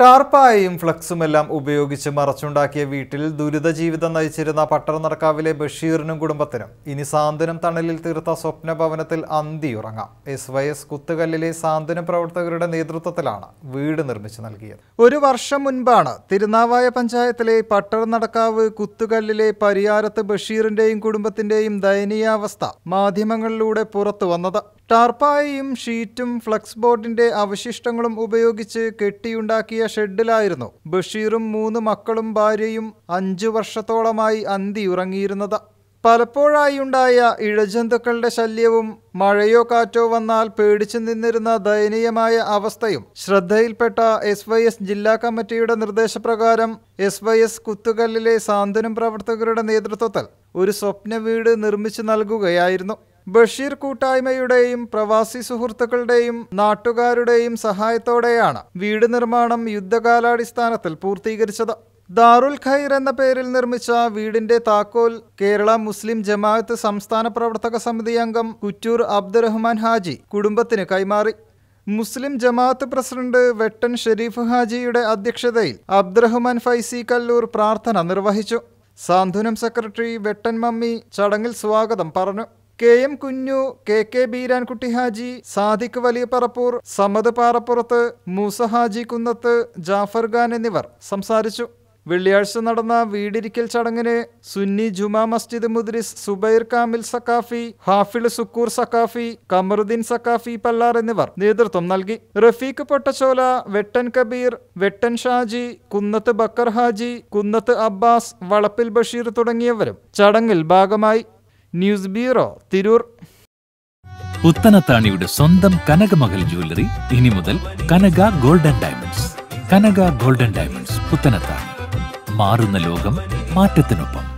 ടാർപ്പായും എല്ലാം ഉപയോഗിച്ച് മറച്ചുണ്ടാക്കിയ വീട്ടിൽ ദുരിത ജീവിതം നയിച്ചിരുന്ന പട്ടണനടക്കാവിലെ ബഷീറിനും കുടുംബത്തിനും ഇനി സാന്ത്വനം തണലിൽ തീർത്ത സ്വപ്ന ഭവനത്തിൽ അന്തിയുറങ്ങാം എസ് വൈ എസ് കുത്തുകല്ലിലെ സാന്ത്വനം പ്രവർത്തകരുടെ നേതൃത്വത്തിലാണ് വീട് നിർമ്മിച്ചു നൽകിയത് ഒരു വർഷം മുൻപാണ് തിരുനാവായ പഞ്ചായത്തിലെ പട്ടണനടക്കാവ് കുത്തുകല്ലിലെ പരിയാരത്ത് ബഷീറിന്റെയും കുടുംബത്തിന്റെയും ദയനീയാവസ്ഥ മാധ്യമങ്ങളിലൂടെ പുറത്തു വന്നത് ടാർപ്പായയും ഷീറ്റും ഫ്ലക്സ് ബോർഡിന്റെ അവശിഷ്ടങ്ങളും ഉപയോഗിച്ച് കെട്ടിയുണ്ടാക്കിയ ഷെഡിലായിരുന്നു ബഷീറും മൂന്ന് മക്കളും ഭാര്യയും അഞ്ചു വർഷത്തോളമായി അന്തി ഉറങ്ങിയിരുന്നത് പലപ്പോഴായുണ്ടായ ഇഴജന്തുക്കളുടെ ശല്യവും മഴയോ കാറ്റോ വന്നാൽ പേടിച്ചു നിന്നിരുന്ന ദയനീയമായ അവസ്ഥയും ശ്രദ്ധയിൽപ്പെട്ട എസ് വൈ എസ് ജില്ലാ കമ്മിറ്റിയുടെ നിർദ്ദേശപ്രകാരം എസ് വൈ എസ് കുത്തുകല്ലിലെ സാന്ത്വനം പ്രവർത്തകരുടെ നേതൃത്വത്തിൽ ഒരു സ്വപ്ന വീട് നിർമ്മിച്ചു നൽകുകയായിരുന്നു ബഷീർ കൂട്ടായ്മയുടെയും പ്രവാസി സുഹൃത്തുക്കളുടെയും നാട്ടുകാരുടെയും സഹായത്തോടെയാണ് വീട് നിർമ്മാണം യുദ്ധകാലാടിസ്ഥാനത്തിൽ പൂർത്തീകരിച്ചത് ദാറുൽ ഖൈർ എന്ന പേരിൽ നിർമ്മിച്ച വീടിന്റെ താക്കോൽ കേരള മുസ്ലിം ജമാഅത്ത് സംസ്ഥാന പ്രവർത്തക സമിതി അംഗം കുറ്റൂർ അബ്ദുറഹ്മാൻ ഹാജി കുടുംബത്തിന് കൈമാറി മുസ്ലിം ജമാഅത്ത് പ്രസിഡന്റ് വെട്ടൻ ഷെരീഫ് ഹാജിയുടെ അധ്യക്ഷതയിൽ അബ്ദുറഹ്മാൻ ഫൈസി കല്ലൂർ പ്രാർത്ഥന നിർവഹിച്ചു സാന്ത്വനം സെക്രട്ടറി വെട്ടൻ മമ്മി ചടങ്ങിൽ സ്വാഗതം പറഞ്ഞു K M Kunju K K Beerankutty Haji Sadiq Valiya Parappur Samad പാറപ്പുറത്ത് മൂസ ഹാജി കുന്നത്ത് ജാഫർ ഖാൻ എന്നിവർ സംസാരിച്ചു വെള്ളിയാഴ്ച നടന്ന വീടിരിക്കൽ ചടങ്ങിന് സുന്നി ജുമാ മസ്ജിദ് മുദ്രിസ് സുബൈർ കാമിൽ സക്കാഫി ഹാഫിൾ സുക്കൂർ സക്കാഫി കമറുദ്ദീൻ സക്കാഫി പല്ലാർ എന്നിവർ നേതൃത്വം നൽകി റഫീഖ് പൊട്ടച്ചോല വെട്ടൻ കബീർ വെട്ടൻ ഷാജി കുന്നത്ത് ബക്കർ ഹാജി കുന്നത്ത് അബ്ബാസ് വളപ്പിൽ ബഷീർ തുടങ്ങിയവരും ചടങ്ങിൽ ഭാഗമായി ന്യൂസ് ബ്യൂറോ തിരൂർ പുത്തനത്താണിയുടെ സ്വന്തം കനകമഹൽ ജ്വല്ലറി ഇനി മുതൽ Kanaka golden diamonds Kanaka golden diamonds Puthanathani മാറുന്ന ലോകം മാറ്റത്തിനൊപ്പം